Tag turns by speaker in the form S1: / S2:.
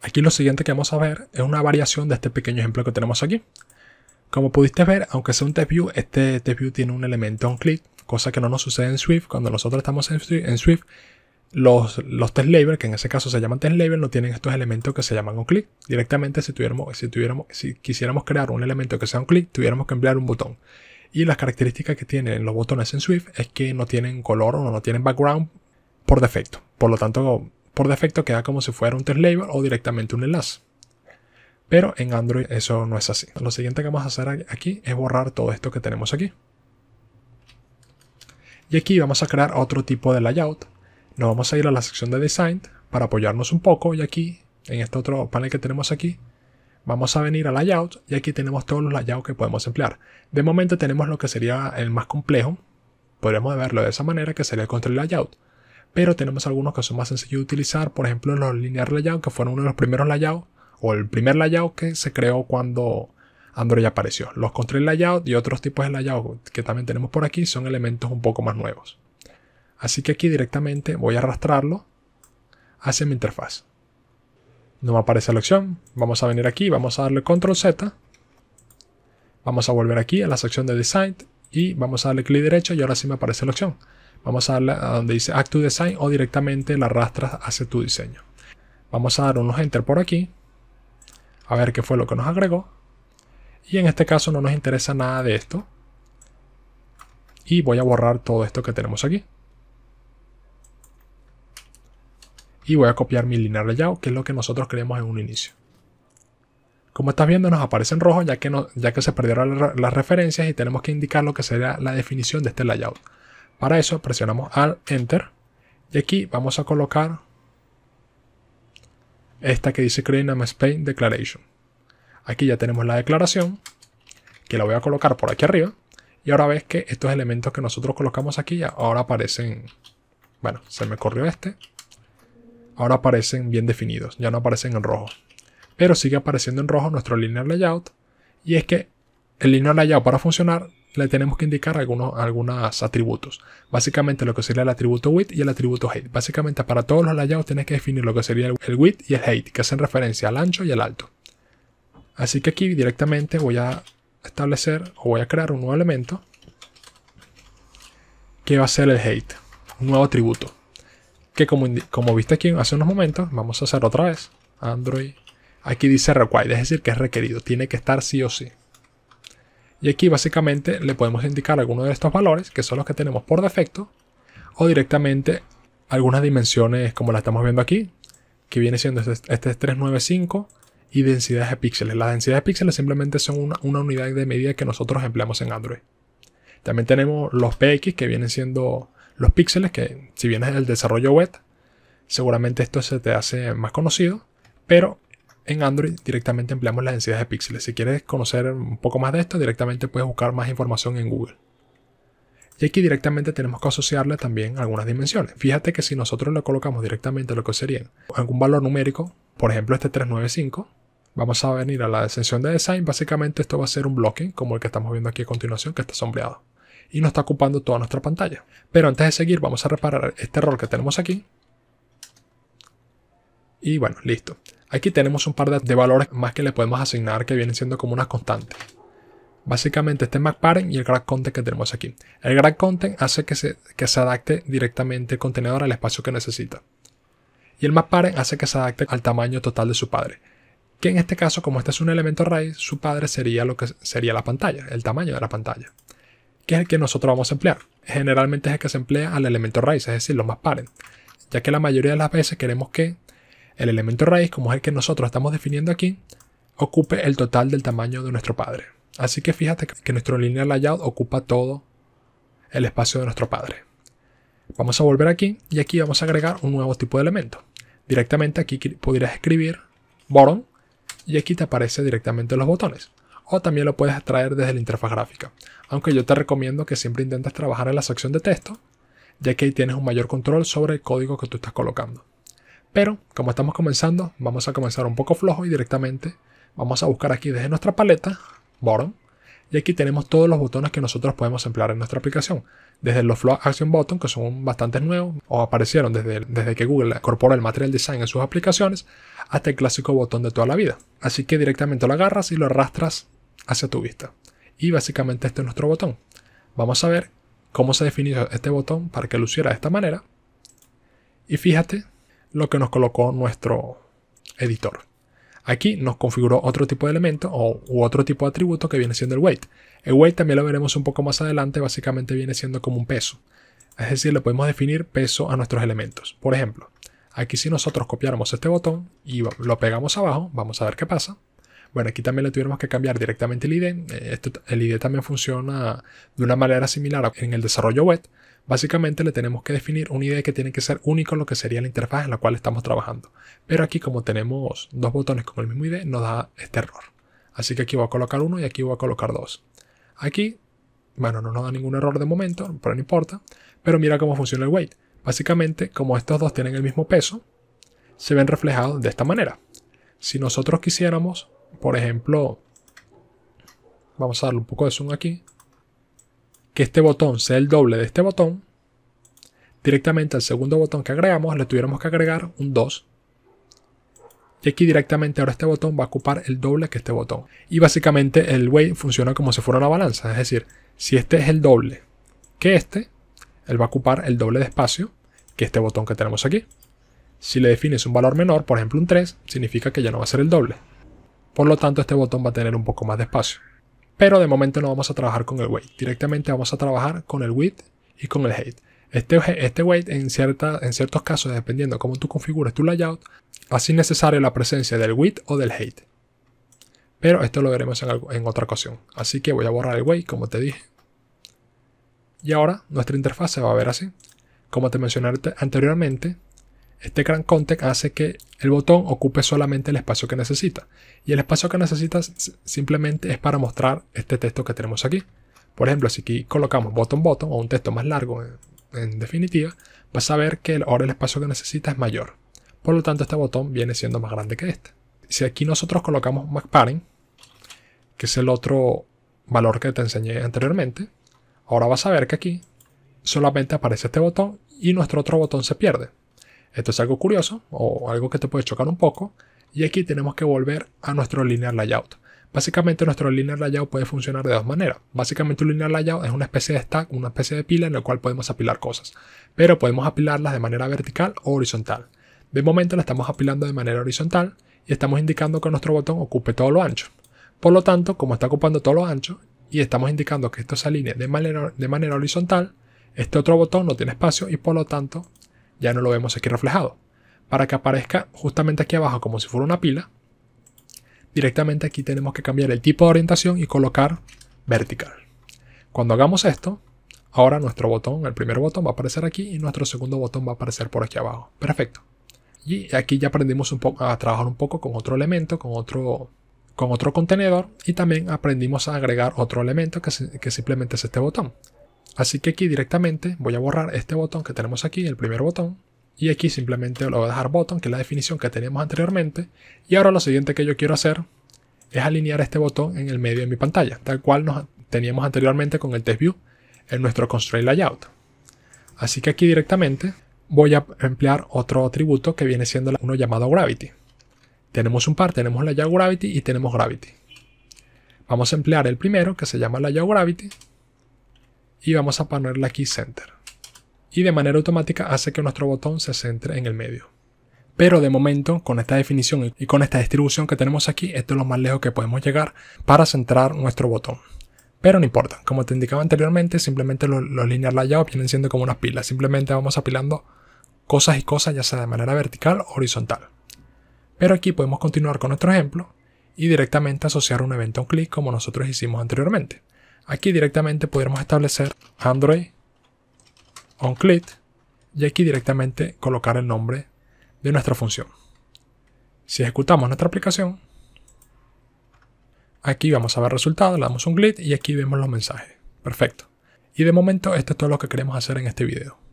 S1: Aquí lo siguiente que vamos a ver es una variación de este pequeño ejemplo que tenemos aquí. Como pudiste ver, aunque sea un view, este TestView tiene un elemento click, cosa que no nos sucede en Swift. Cuando nosotros estamos en Swift, los, los test labels, que en ese caso se llaman test label, no tienen estos elementos que se llaman click. Directamente, si, tuviéramos, si, si quisiéramos crear un elemento que sea click, tuviéramos que emplear un botón. Y las características que tienen los botones en Swift es que no tienen color o no tienen background por defecto. Por lo tanto, por defecto queda como si fuera un test label o directamente un enlace. Pero en Android eso no es así. Lo siguiente que vamos a hacer aquí es borrar todo esto que tenemos aquí. Y aquí vamos a crear otro tipo de layout. Nos vamos a ir a la sección de Design para apoyarnos un poco. Y aquí, en este otro panel que tenemos aquí, vamos a venir a Layout. Y aquí tenemos todos los layouts que podemos emplear. De momento tenemos lo que sería el más complejo. Podríamos verlo de esa manera, que sería el Control Layout pero tenemos algunos que son más sencillos de utilizar, por ejemplo los linear layout, que fueron uno de los primeros layouts o el primer layout que se creó cuando Android apareció. Los control layout y otros tipos de layout que también tenemos por aquí son elementos un poco más nuevos. Así que aquí directamente voy a arrastrarlo hacia mi interfaz. No me aparece la opción. Vamos a venir aquí, vamos a darle control Z. Vamos a volver aquí a la sección de design y vamos a darle clic derecho y ahora sí me aparece la opción. Vamos a darle a donde dice Act to Design o directamente la arrastras hacia tu diseño. Vamos a dar unos Enter por aquí. A ver qué fue lo que nos agregó. Y en este caso no nos interesa nada de esto. Y voy a borrar todo esto que tenemos aquí. Y voy a copiar mi linear layout, que es lo que nosotros queremos en un inicio. Como estás viendo nos aparece en rojo ya que, ya que se perdieron las referencias y tenemos que indicar lo que será la definición de este layout. Para eso presionamos al Enter y aquí vamos a colocar esta que dice Create a Spain Declaration. Aquí ya tenemos la declaración, que la voy a colocar por aquí arriba. Y ahora ves que estos elementos que nosotros colocamos aquí ahora aparecen, bueno, se me corrió este. Ahora aparecen bien definidos, ya no aparecen en rojo. Pero sigue apareciendo en rojo nuestro linear layout. Y es que el linear layout para funcionar le tenemos que indicar algunos algunos atributos. Básicamente lo que sería el atributo width y el atributo height. Básicamente para todos los layouts tienes que definir lo que sería el width y el height, que hacen referencia al ancho y al alto. Así que aquí directamente voy a establecer o voy a crear un nuevo elemento que va a ser el height, un nuevo atributo. Que como, como viste aquí hace unos momentos, vamos a hacer otra vez. Android. Aquí dice required, es decir, que es requerido, tiene que estar sí o sí. Y aquí básicamente le podemos indicar alguno de estos valores, que son los que tenemos por defecto, o directamente algunas dimensiones como la estamos viendo aquí, que viene siendo este, 395 este y densidades de píxeles. Las densidades de píxeles simplemente son una, una, unidad de medida que nosotros empleamos en Android. También tenemos los PX que vienen siendo los píxeles, que si vienes del desarrollo web, seguramente esto se te hace más conocido, pero en Android directamente empleamos las densidades de píxeles. Si quieres conocer un poco más de esto, directamente puedes buscar más información en Google. Y aquí directamente tenemos que asociarle también algunas dimensiones. Fíjate que si nosotros le colocamos directamente lo que serían algún valor numérico, por ejemplo este 395, vamos a venir a la sección de design. Básicamente esto va a ser un bloque como el que estamos viendo aquí a continuación que está sombreado y nos está ocupando toda nuestra pantalla. Pero antes de seguir vamos a reparar este error que tenemos aquí. Y bueno, listo. Aquí tenemos un par de valores más que le podemos asignar que vienen siendo como unas constantes. Básicamente este MacParent y el grad content que tenemos aquí. El grad content hace que se, se adapte directamente el contenedor al espacio que necesita. Y el MacParent hace que se adapte al tamaño total de su padre. Que en este caso, como este es un elemento raíz, su padre sería lo que sería la pantalla, el tamaño de la pantalla. Que es el que nosotros vamos a emplear. Generalmente es el que se emplea al elemento raíz, es decir, los MacParent. Ya que la mayoría de las veces queremos que el elemento raíz, como es el que nosotros estamos definiendo aquí, ocupe el total del tamaño de nuestro padre. Así que fíjate que nuestro linear layout ocupa todo el espacio de nuestro padre. Vamos a volver aquí y aquí vamos a agregar un nuevo tipo de elemento. Directamente aquí podrías escribir bottom y aquí te aparecen directamente los botones. O también lo puedes traer desde la interfaz gráfica. Aunque yo te recomiendo que siempre intentes trabajar en la sección de texto, ya que ahí tienes un mayor control sobre el código que tú estás colocando. Pero como estamos comenzando, vamos a comenzar un poco flojo y directamente vamos a buscar aquí desde nuestra paleta, Bottom, y aquí tenemos todos los botones que nosotros podemos emplear en nuestra aplicación. Desde los Flow Action Button, que son bastante nuevos, o aparecieron desde, desde que Google incorpora el Material Design en sus aplicaciones, hasta el clásico botón de toda la vida. Así que directamente lo agarras y lo arrastras hacia tu vista. Y básicamente este es nuestro botón. Vamos a ver cómo se definió este botón para que luciera de esta manera. Y fíjate lo que nos colocó nuestro editor. Aquí nos configuró otro tipo de elemento o, u otro tipo de atributo que viene siendo el weight. El weight también lo veremos un poco más adelante, básicamente viene siendo como un peso. Es decir, le podemos definir peso a nuestros elementos. Por ejemplo, aquí si nosotros copiáramos este botón y lo pegamos abajo, vamos a ver qué pasa. Bueno, aquí también le tuvimos que cambiar directamente el ID. E. Este el ID e también funciona de una manera similar en el desarrollo web, Básicamente le tenemos que definir un idea que tiene que ser único en lo que sería la interfaz en la cual estamos trabajando. Pero aquí como tenemos dos botones con el mismo ID nos da este error. Así que aquí voy a colocar uno y aquí voy a colocar dos. Aquí, bueno, no nos da ningún error de momento, pero no importa. Pero mira cómo funciona el weight. Básicamente, como estos dos tienen el mismo peso, se ven reflejados de esta manera. Si nosotros quisiéramos, por ejemplo, vamos a darle un poco de zoom aquí, que este botón sea el doble de este botón, directamente al segundo botón que agregamos le tuviéramos que agregar un 2. Y aquí directamente ahora este botón va a ocupar el doble que este botón. Y básicamente el weight funciona como si fuera una balanza. Es decir, si este es el doble que este, él va a ocupar el doble de espacio que este botón que tenemos aquí. Si le defines un valor menor, por ejemplo un 3, significa que ya no va a ser el doble. Por lo tanto, este botón va a tener un poco más de espacio. Pero de momento no vamos a trabajar con el weight. Directamente vamos a trabajar con el width y con el height. Este, este weight en, cierta, en ciertos casos, dependiendo cómo tú configures tu layout, así necesaria la presencia del width o del height. Pero esto lo veremos en, en otra ocasión. Así que voy a borrar el weight como te dije. Y ahora nuestra interfaz se va a ver así. Como te mencioné anteriormente, este Grand context hace que el botón ocupe solamente el espacio que necesita. Y el espacio que necesitas simplemente es para mostrar este texto que tenemos aquí. Por ejemplo, si aquí colocamos botón botón o un texto más largo en, definitiva, vas a ver que ahora el espacio que necesita es mayor. Por lo tanto, este botón viene siendo más grande que este. Si aquí nosotros colocamos MacParent, que es el otro valor que te enseñé anteriormente, ahora vas a ver que aquí solamente aparece este botón y nuestro otro botón se pierde. Esto es algo curioso o algo que te puede chocar un poco. Y aquí tenemos que volver a nuestro linear layout. Básicamente nuestro linear layout puede funcionar de dos maneras. Básicamente un linear layout es una especie de stack, una especie de pila en la cual podemos apilar cosas. Pero podemos apilarlas de manera vertical o horizontal. De momento la estamos apilando de manera horizontal y estamos indicando que nuestro botón ocupe todo lo ancho. Por lo tanto, como está ocupando todo lo ancho y estamos indicando que esto se alinee de manera, de manera horizontal, este otro botón no tiene espacio y por lo tanto ya no lo vemos aquí reflejado. Para que aparezca justamente aquí abajo como si fuera una pila, directamente aquí tenemos que cambiar el tipo de orientación y colocar vertical. Cuando hagamos esto, ahora nuestro botón, el primer botón va a aparecer aquí y nuestro segundo botón va a aparecer por aquí abajo. Perfecto. Y aquí ya aprendimos a trabajar un poco con otro elemento, con otro, con otro contenedor y también aprendimos a agregar otro elemento que simplemente es este botón. Así que aquí directamente voy a borrar este botón que tenemos aquí, el primer botón. Y aquí simplemente lo voy a dejar botón, que es la definición que teníamos anteriormente. Y ahora lo siguiente que yo quiero hacer es alinear este botón en el medio de mi pantalla, tal cual nos teníamos anteriormente con el test view en nuestro constraint layout. Así que aquí directamente voy a emplear otro atributo que viene siendo uno llamado gravity. Tenemos un par, tenemos layout gravity y tenemos gravity. Vamos a emplear el primero que se llama layout gravity y vamos a ponerle aquí center. Y de manera automática hace que nuestro botón se centre en el medio. Pero de momento, con esta definición y con esta distribución que tenemos aquí, esto es lo más lejos que podemos llegar para centrar nuestro botón. Pero no importa, como te indicaba anteriormente, simplemente los, los linear layout vienen siendo como unas pilas. Simplemente vamos apilando cosas y cosas, ya sea de manera vertical o horizontal. Pero aquí podemos continuar con nuestro ejemplo y directamente asociar un evento a un clic como nosotros hicimos anteriormente. Aquí directamente podríamos establecer Android onClick y aquí directamente colocar el nombre de nuestra función. Si ejecutamos nuestra aplicación, aquí vamos a ver resultados, le damos un clic y aquí vemos los mensajes. Perfecto. Y de momento esto es todo lo que queremos hacer en este video.